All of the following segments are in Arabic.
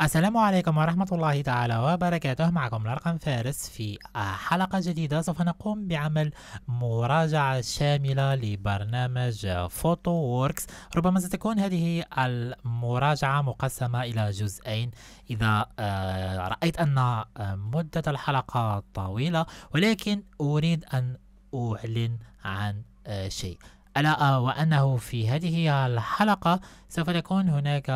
السلام عليكم ورحمة الله تعالى وبركاته معكم الأرقام فارس في حلقة جديدة سوف نقوم بعمل مراجعة شاملة لبرنامج فوتو ووركس ربما ستكون هذه المراجعة مقسمة إلى جزئين إذا آه، رأيت أن آه، مدة الحلقة طويلة ولكن أريد أن أعلن عن آه، شيء ألا آه، وأنه في هذه الحلقة سوف تكون هناك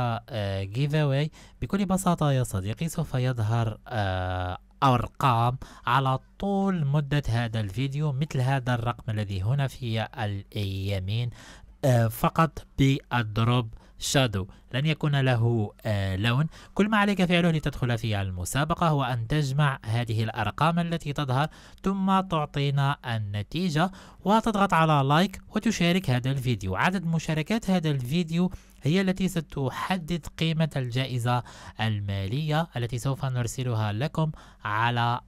جيف آه، أواي بكل بساطة يا صديقي سوف يظهر آه، أرقام على طول مدة هذا الفيديو مثل هذا الرقم الذي هنا في اليمين فقط بالدروب شادو لن يكون له آه لون كل ما عليك فعله لتدخل في المسابقة هو أن تجمع هذه الأرقام التي تظهر ثم تعطينا النتيجة وتضغط على لايك وتشارك هذا الفيديو عدد مشاركات هذا الفيديو هي التي ستحدد قيمة الجائزة المالية التي سوف نرسلها لكم على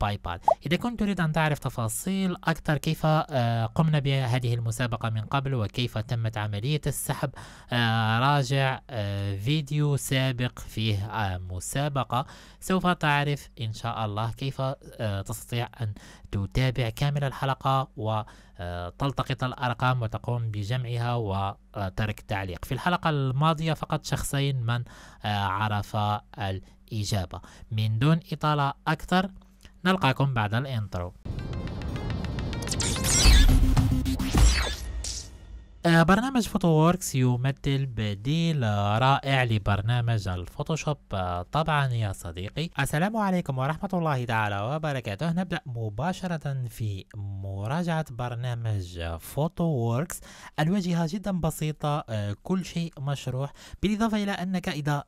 بايبال إذا كنت تريد أن تعرف تفاصيل أكثر كيف آه، قمنا بهذه المسابقة من قبل وكيف تمت عملية السحب آه، راجع آه، فيديو سابق فيه مسابقة سوف تعرف إن شاء الله كيف تستطيع أن تتابع كامل الحلقة و تلتقط الأرقام وتقوم بجمعها وترك تعليق في الحلقة الماضية فقط شخصين من آه، عرف الإجابة من دون إطالة أكثر نلقاكم بعد الإنترو آه، برنامج فوتووركس يمثل بديل رائع لبرنامج الفوتوشوب آه، طبعا يا صديقي السلام عليكم ورحمة الله تعالى وبركاته نبدأ مباشرة في مراجعة برنامج فوتووركس الواجهة جدا بسيطة آه، كل شيء مشروح بالإضافة إلى أنك إذا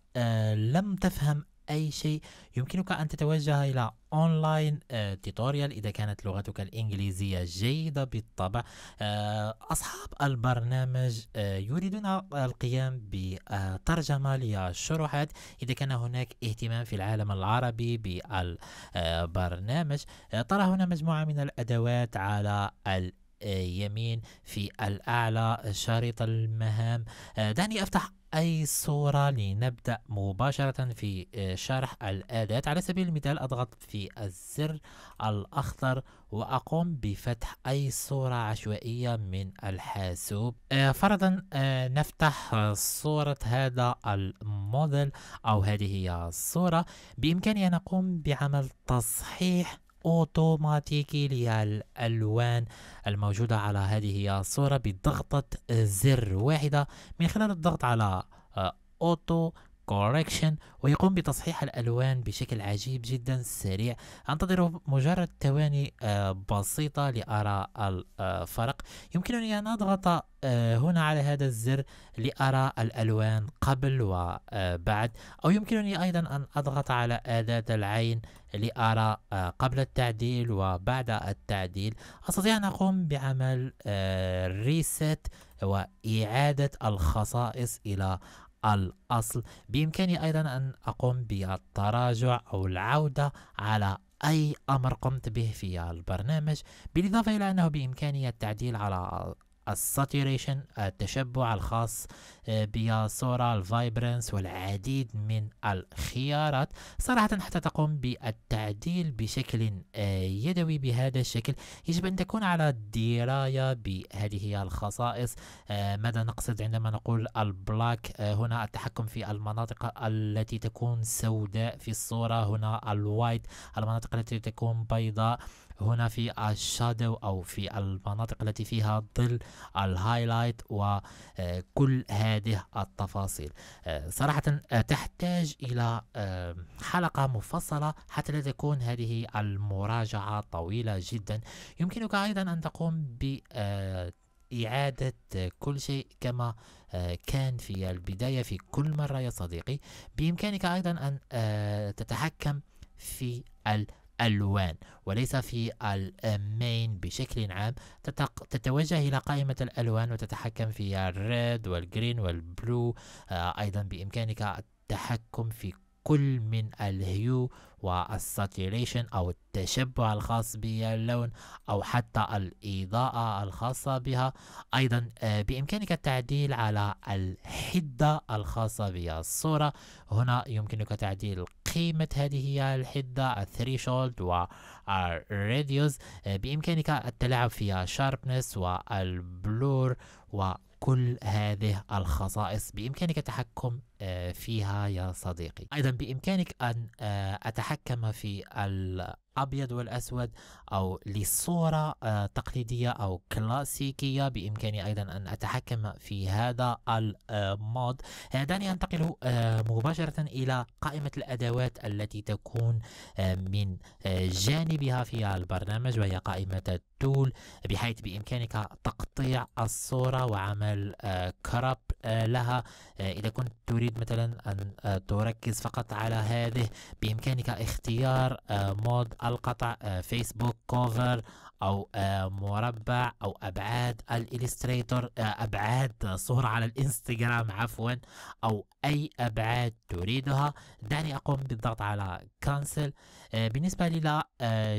لم تفهم أي شيء يمكنك أن تتوجه إلى أونلاين آه، توتوريال إذا كانت لغتك الإنجليزية جيدة بالطبع آه، أصحاب البرنامج آه، يريدون القيام بترجمة للشروحات إذا كان هناك اهتمام في العالم العربي بالبرنامج ترى هنا مجموعة من الأدوات على يمين في الأعلى شريط المهام آه، دعني أفتح أي صورة لنبدأ مباشرة في آه، شرح الأداة على سبيل المثال أضغط في الزر الأخضر وأقوم بفتح أي صورة عشوائية من الحاسوب آه، فرضا نفتح صورة هذا الموديل أو هذه هي الصورة بإمكاني أن أقوم بعمل تصحيح أوتوماتيكي للألوان الموجودة على هذه الصورة بضغطة زر واحدة من خلال الضغط على آه، أوتو correction ويقوم بتصحيح الألوان بشكل عجيب جدا سريع أنتظر مجرد ثواني آه، بسيطة لأرى الفرق آه، يمكنني أن أضغط آه، هنا على هذا الزر لأرى الألوان قبل وبعد أو يمكنني أيضا أن أضغط على أداة العين لأرى قبل التعديل وبعد التعديل أستطيع أن أقوم بعمل ريست وإعادة الخصائص إلى الأصل بإمكاني أيضا أن أقوم بالتراجع أو العودة على أي أمر قمت به في البرنامج بالإضافة إلى أنه بإمكاني التعديل على الساتوريشن التشبع الخاص آه، بصورة الفايبرنس والعديد من الخيارات صراحة حتى تقوم بالتعديل بشكل آه، يدوي بهذا الشكل يجب أن تكون على دراية بهذه الخصائص آه، ماذا نقصد عندما نقول البلاك هنا التحكم في المناطق التي تكون سوداء في الصورة هنا الوايت المناطق التي تكون بيضاء هنا في الشادو أو في المناطق التي فيها ظل الهايلايت وكل آه، هذه التفاصيل آه، صراحة آه، تحتاج إلى حلقة مفصلة حتى لا تكون هذه المراجعة طويلة جدا يمكنك أيضا أن تقوم ب إعادة كل شيء كما كان في البداية في كل مرة يا صديقي بإمكانك أيضا أن تتحكم في الألوان وليس في المين بشكل عام تتق... تتوجه إلى قائمة الألوان وتتحكم في الريد والجرين والبلو آه أيضا بإمكانك التحكم في كل من الهيو والساتيريشن أو التشبع الخاص باللون أو حتى الإضاءة الخاصة بها أيضا آه، بإمكانك التعديل على الحدة الخاصة بالصورة هنا يمكنك تعديل قيمة هذه الحدة الثريشولد والراديوس آه، بإمكانك التلاعب في شاربنس والبلور وكل هذه الخصائص بإمكانك التحكم آه، فيها يا صديقي أيضا بإمكانك أن آه، أتحكم في الأبيض والأسود أو للصورة آه، تقليدية أو كلاسيكية بإمكاني أيضا أن أتحكم في هذا المود دعني أنتقل مباشرة إلى قائمة الأدوات التي تكون من جانبها في البرنامج وهي قائمة التول بحيث بإمكانك تقطيع الصورة وعمل كرب لها إذا كنت تريد تريد مثلا أن آه، تركز فقط على هذه بإمكانك اختيار آه، مود القطع فيسبوك آه، كوفر أو مربع أو أبعاد الإليستريتور أبعاد صورة على الإنستغرام عفوا أو أي أبعاد تريدها دعني أقوم بالضغط على كانسل بالنسبة للا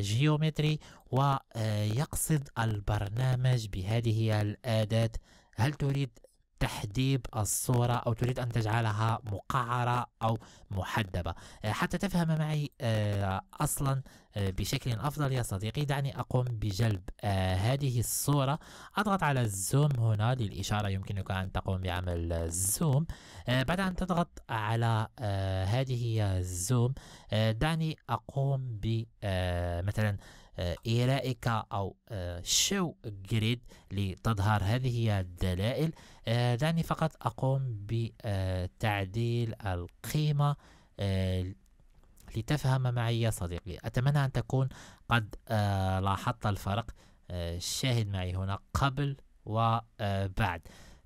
جيومتري ويقصد البرنامج بهذه الأداة هل تريد تحديب الصورة أو تريد أن تجعلها مقعرة أو محدبة آه، حتى تفهم معي آه، أصلا آه، بشكل أفضل يا صديقي دعني أقوم بجلب هذه الصورة أضغط على الزوم هنا للإشارة يمكنك أن تقوم بعمل الزوم بعد أن تضغط على هذه الزوم دعني أقوم ب مثلا إيرائك أو آه، شو جريد لتظهر هذه الدلائل دعني آه، فقط أقوم بتعديل القيمة آه، لتفهم معي يا صديقي أتمنى أن تكون قد لاحظت الفرق شاهد معي هنا قبل وبعد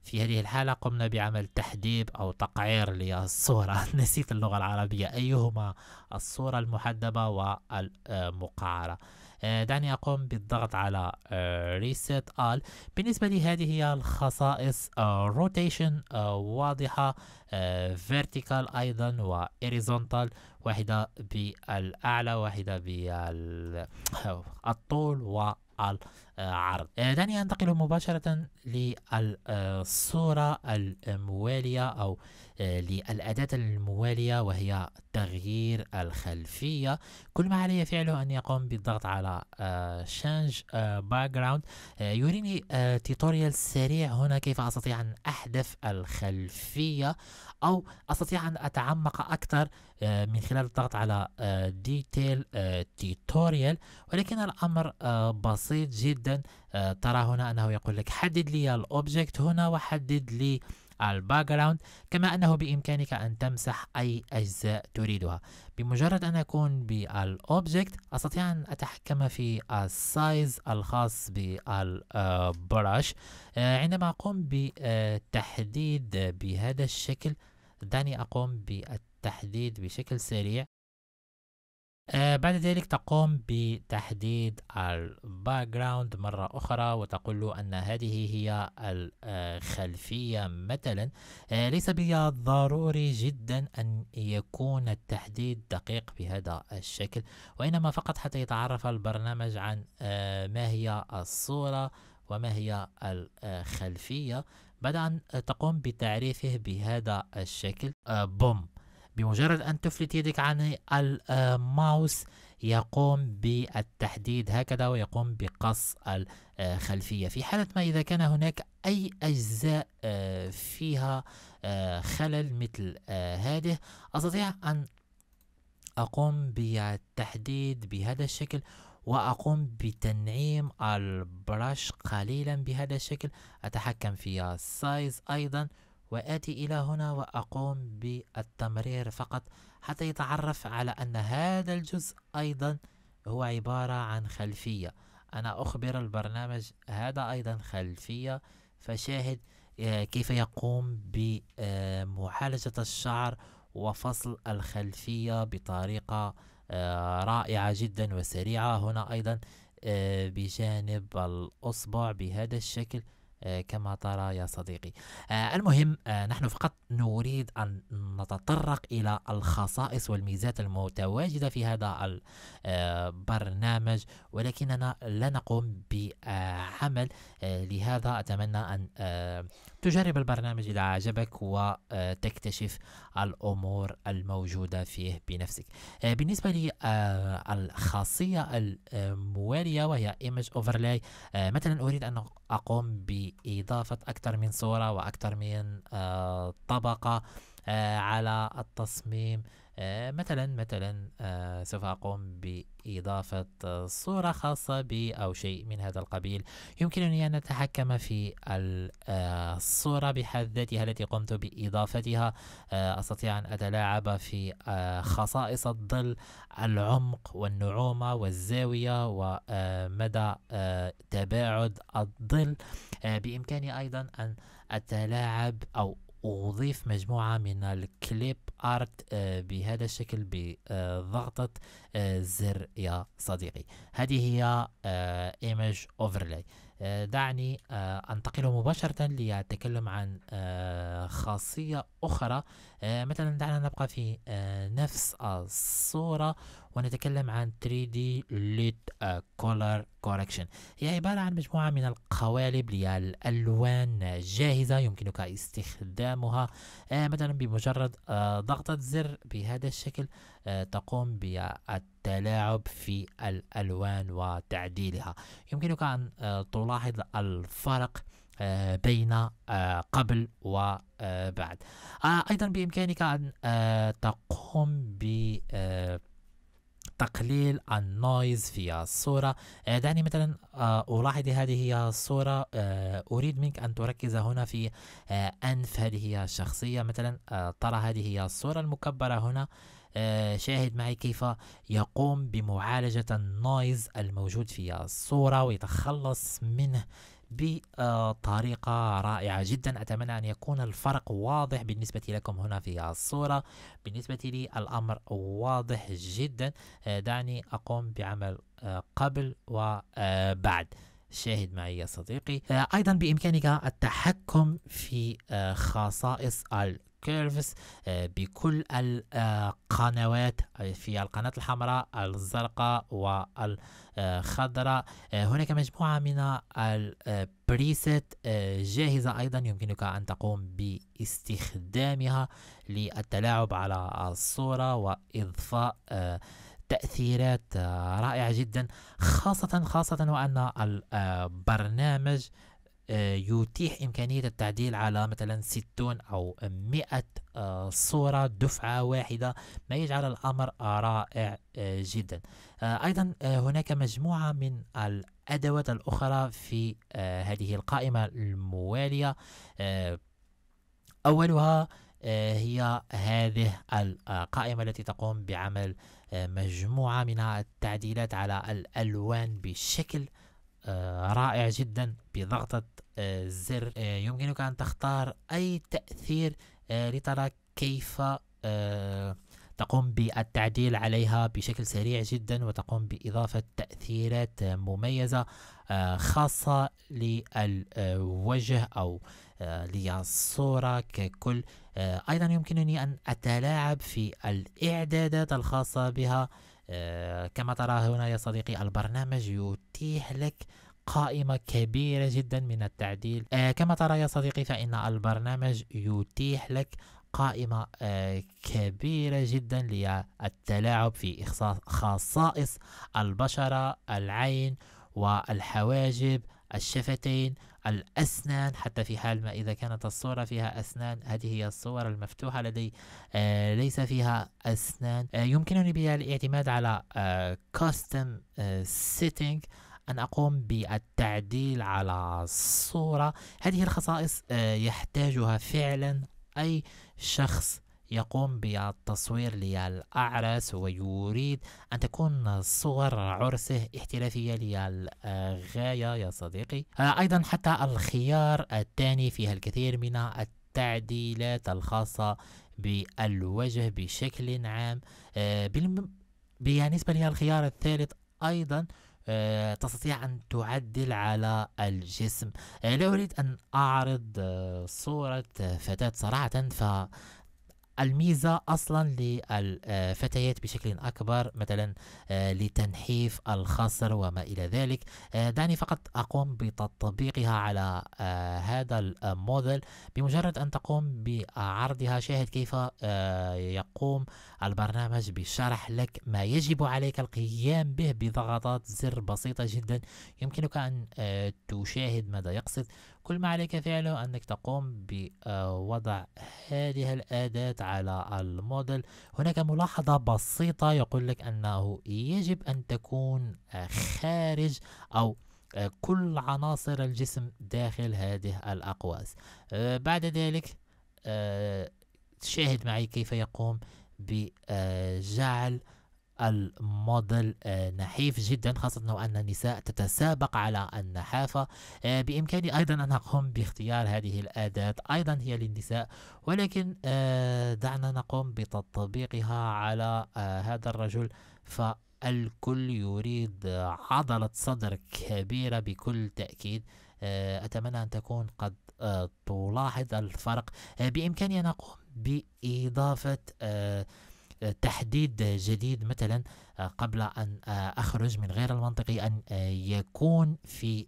في هذه الحالة قمنا بعمل تحديب أو تقعير للصورة نسيت اللغة العربية أيهما الصورة المحدبة والمقعرة آه، دعني أقوم بالضغط على آه، Reset All بالنسبة لهذه هي الخصائص آه، Rotation واضحة Vertical أيضا و Horizontal واحدة بالأعلى واحدة بالطول والطول عرض آه، دعني أنتقل مباشرة للصورة آه، الموالية أو آه، للأداة الموالية وهي تغيير الخلفية كل ما علي فعله أن يقوم بالضغط على Change Background يريني تيتوريال سريع هنا كيف أستطيع أن أحذف الخلفية أو أستطيع أن أتعمق أكثر من خلال الضغط على Detail Tutorial ولكن الأمر بسيط جدا آه، ترى هنا أنه يقول لك حدد لي الأوبجكت هنا وحدد لي الباك جراوند كما أنه بإمكانك أن تمسح أي أجزاء تريدها بمجرد أن أكون بالأوبجكت أستطيع أن أتحكم في السايز الخاص بالبرش آه، آه، عندما أقوم بتحديد بهذا الشكل دعني أقوم بالتحديد بشكل سريع آه، بعد ذلك تقوم بتحديد الباك جراوند مرة أخرى وتقول له أن هذه هي الخلفية مثلا آه، ليس بالضروري جدا أن يكون التحديد دقيق بهذا الشكل وإنما فقط حتى يتعرف البرنامج عن آه، ما هي الصورة وما هي الخلفية بعد أن تقوم بتعريفه بهذا الشكل بوم بمجرد أن تفلت يدك عن الماوس آه، يقوم بالتحديد هكذا ويقوم بقص الخلفية في حالة ما إذا كان هناك أي أجزاء آه، فيها آه، خلل مثل هذه أستطيع أن أقوم بالتحديد بهذا الشكل وأقوم بتنعيم البرش قليلا بهذا الشكل أتحكم في السايز أيضا وآتي إلى هنا وأقوم بالتمرير فقط حتى يتعرف على أن هذا الجزء أيضا هو عبارة عن خلفية أنا أخبر البرنامج هذا أيضا خلفية فشاهد آه، كيف يقوم بمعالجة الشعر وفصل الخلفية بطريقة آه، رائعة جدا وسريعة هنا أيضا آه، بجانب الأصبع بهذا الشكل آه، كما ترى يا صديقي آه، المهم آه، نحن فقط نريد أن نتطرق إلى الخصائص والميزات المتواجدة في هذا البرنامج آه، ولكننا لا نقوم بعمل آه، لهذا أتمنى أن آه، تجرب البرنامج إذا عجبك وتكتشف الأمور الموجودة فيه بنفسك بالنسبة للخاصية الموالية وهي Image Overlay مثلا أريد أن أقوم بإضافة أكثر من صورة وأكثر من طرح طبقة آه، على التصميم آه، مثلا مثلا آه، سوف أقوم بإضافة صورة خاصة بي أو شيء من هذا القبيل يمكنني أن أتحكم في الصورة بحد ذاتها التي قمت بإضافتها أستطيع أن أتلاعب في خصائص الظل العمق والنعومة والزاوية ومدى تباعد الظل بإمكاني أيضا أن أتلاعب أو أضيف مجموعة من الكليب ارت آه، بهذا الشكل بضغطة آه، زر يا صديقي هذه هي آه، ايمج اوفرلاي دعني انتقل مباشرة لأتكلم عن خاصية اخرى آه، مثلا دعنا نبقى في آه، نفس الصورة ونتكلم عن 3D Lit Color Correction هي عبارة عن مجموعة من القوالب للألوان جاهزة يمكنك استخدامها آه، مثلا بمجرد ضغطة زر بهذا الشكل تقوم بالتلاعب في الألوان وتعديلها يمكنك أن تلاحظ الفرق بين قبل و آه، بعد آه، أيضا بإمكانك أن آه، تقوم ب تقليل النويز في الصورة دعني مثلا ألاحظ هذه هي الصورة أريد منك أن تركز هنا في أنف هذه هي الشخصية مثلا ترى هذه هي الصورة المكبرة هنا شاهد معي كيف يقوم بمعالجة النويز الموجود في الصورة ويتخلص منه بطريقة رائعة جدا أتمنى أن يكون الفرق واضح بالنسبة لكم هنا في الصورة بالنسبة لي الأمر واضح جدا آه، دعني أقوم بعمل آه، قبل وبعد آه، شاهد معي يا صديقي أيضا بإمكانك التحكم في خصائص كيرفز آه، بكل القنوات آه، في القناة الحمراء الزرقاء والخضراء آه، هناك مجموعة من البريسيت جاهزة أيضا يمكنك أن تقوم باستخدامها للتلاعب على الصورة وإضفاء تأثيرات رائعة جدا خاصة خاصة وأن البرنامج آه، يتيح إمكانية التعديل على مثلا 60 أو 100 آه، صورة دفعة واحدة ما يجعل الأمر رائع آه، جدا أيضا هناك مجموعة من الأدوات الأخرى في هذه القائمة الموالية أولها هي هذه القائمة التي تقوم بعمل مجموعة من التعديلات على الألوان بشكل آه، رائع جدا بضغطة آه، زر آه، يمكنك أن تختار أي تأثير لترى كيف تقوم بالتعديل عليها بشكل سريع جدا وتقوم بإضافة تأثيرات مميزة خاصة للوجه أو للصورة ككل أيضا يمكنني أن أتلاعب في الإعدادات الخاصة بها آه، كما ترى هنا يا صديقي البرنامج يتيح لك قائمة كبيرة جدا من التعديل آه، كما ترى يا صديقي فإن البرنامج يتيح لك قائمة آه، كبيرة جدا للتلاعب في خصائص البشرة العين والحواجب الشفتين الأسنان حتى في حال ما إذا كانت الصورة فيها أسنان هذه هي الصور المفتوحة لدي آه ليس فيها أسنان آه يمكنني بالاعتماد على آه custom آه setting أن أقوم بالتعديل على الصورة هذه الخصائص آه يحتاجها فعلا أي شخص يقوم بالتصوير للأعرس ويريد أن تكون صور عرسه احترافية للغاية يا صديقي آه، أيضا حتى الخيار الثاني فيها الكثير من التعديلات الخاصة بالوجه بشكل عام آه، بالنسبة للخيار الثالث أيضا آه، تستطيع أن تعدل على الجسم لا أريد أن أعرض صورة فتاة صراحة ف الميزة أصلا للفتيات بشكل أكبر مثلا آه، لتنحيف الخصر وما إلى ذلك آه، دعني فقط أقوم بتطبيقها على آه، هذا الموديل بمجرد أن تقوم بعرضها شاهد كيف يقوم البرنامج بشرح لك ما يجب عليك القيام به بضغطات زر بسيطة جدا يمكنك أن آه، تشاهد ماذا يقصد كل ما عليك فعله أنك تقوم بوضع هذه الأداة على الموديل هناك ملاحظة بسيطة يقول لك أنه يجب أن تكون آه، خارج أو آه، كل عناصر الجسم داخل هذه الأقواس بعد ذلك شاهد معي كيف يقوم بجعل الموديل آه، نحيف جدا خاصة أن النساء تتسابق على النحافة آه، بإمكاني أيضا أن أقوم باختيار هذه الأداة أيضا هي للنساء ولكن آه، دعنا نقوم بتطبيقها على هذا الرجل فالكل يريد عضلة صدر كبيرة بكل تأكيد أتمنى أن تكون قد تلاحظ الفرق بإمكاني أن أقوم باضافه آه، آه، تحديد جديد مثلا آه، قبل ان اخرج من غير المنطقي ان يكون في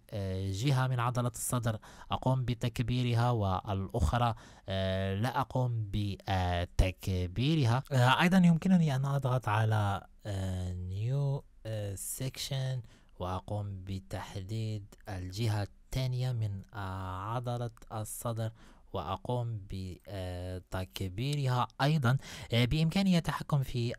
جهه من عضله الصدر اقوم بتكبيرها والاخرى لا اقوم بتكبيرها ايضا يمكنني ان اضغط على نيو سيكشن واقوم بتحديد الجهه الثانيه من عضله الصدر وأقوم بتكبيرها أيضا آه، بإمكاني التحكم في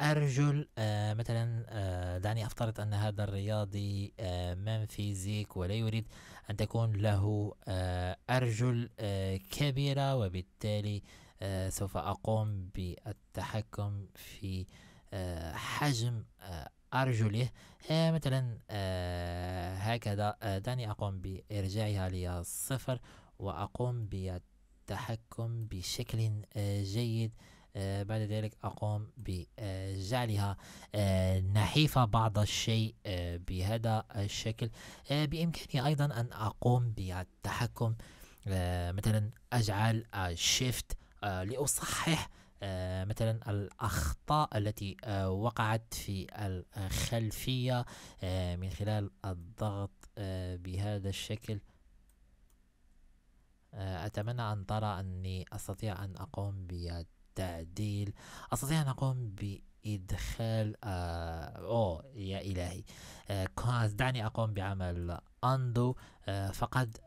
أرجل آه مثلا آه دعني أفترض أن هذا الرياضي آه فيزيك ولا يريد أن تكون له آه أرجل آه كبيرة وبالتالي آه سوف أقوم بالتحكم في آه حجم آه أرجله آه مثلا آه هكذا آه دعني أقوم بإرجاعها للصفر وأقوم بالتحكم بشكل آه، جيد آه، بعد ذلك أقوم بجعلها آه، نحيفة بعض الشيء بهذا الشكل بإمكاني أيضا أن أقوم بالتحكم مثلا أجعل شيفت لأصحح آه مثلا الأخطاء التي آه وقعت في الخلفية آه من خلال الضغط بهذا الشكل آه، أتمنى أن ترى أني أستطيع أن أقوم بتعديل أستطيع أن أقوم بإدخال آه، أوه يا إلهي آه، دعني أقوم بعمل أندو فقد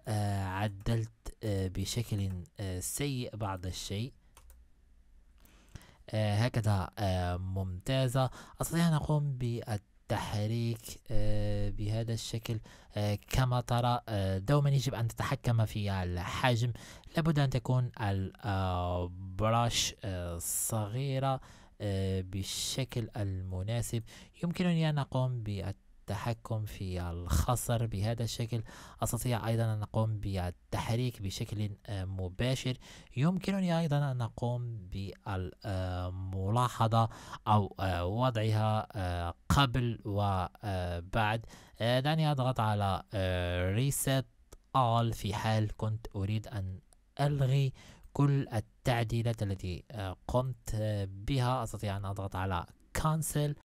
عدلت بشكل سيء بعض الشيء هكذا ممتازة أستطيع أن أقوم بالتعديل التحريك آه، بهذا الشكل آه، كما ترى آه، دوما يجب أن تتحكم في الحجم لابد أن تكون البراش صغيرة بالشكل المناسب يمكنني أن أقوم بالتحكم التحكم في الخصر بهذا الشكل أستطيع أيضا أن أقوم بالتحريك بشكل آه، مباشر يمكنني أيضا أن أقوم بالملاحظة أو آه، وضعها آه، قبل وبعد دعني أضغط على reset all في حال كنت أريد أن ألغي كل التعديلات التي قمت بها أستطيع أن أضغط على cancel